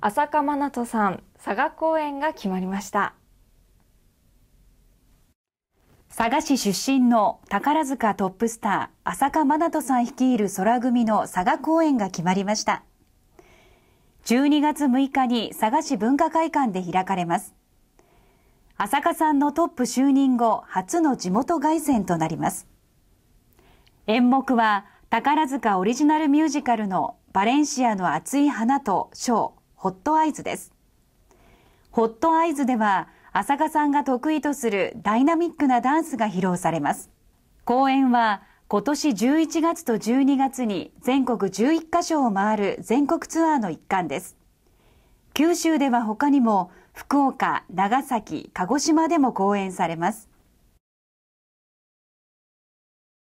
浅香真奈人さん佐賀公演が決まりました佐賀市出身の宝塚トップスター浅香真奈人さん率いる空組の佐賀公演が決まりました12月6日に佐賀市文化会館で開かれます浅香さんのトップ就任後初の地元凱旋となります演目は宝塚オリジナルミュージカルのバレンシアの熱い花とショーホットアイズですホットアイズでは浅香さんが得意とするダイナミックなダンスが披露されます公演は今年11月と12月に全国11カ所を回る全国ツアーの一環です九州では他にも福岡長崎鹿児島でも公演されます